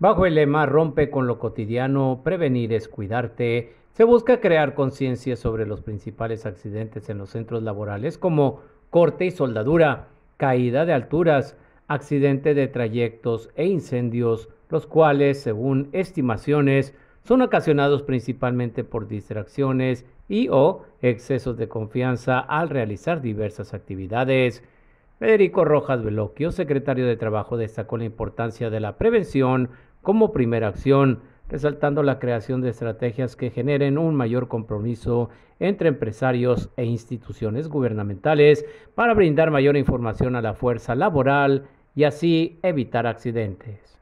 Bajo el lema Rompe con lo cotidiano, prevenir es cuidarte, se busca crear conciencia sobre los principales accidentes en los centros laborales como corte y soldadura, caída de alturas, accidente de trayectos e incendios, los cuales, según estimaciones, son ocasionados principalmente por distracciones y o excesos de confianza al realizar diversas actividades. Federico Rojas Veloquio, secretario de Trabajo, destacó la importancia de la prevención como primera acción, resaltando la creación de estrategias que generen un mayor compromiso entre empresarios e instituciones gubernamentales para brindar mayor información a la fuerza laboral y así evitar accidentes.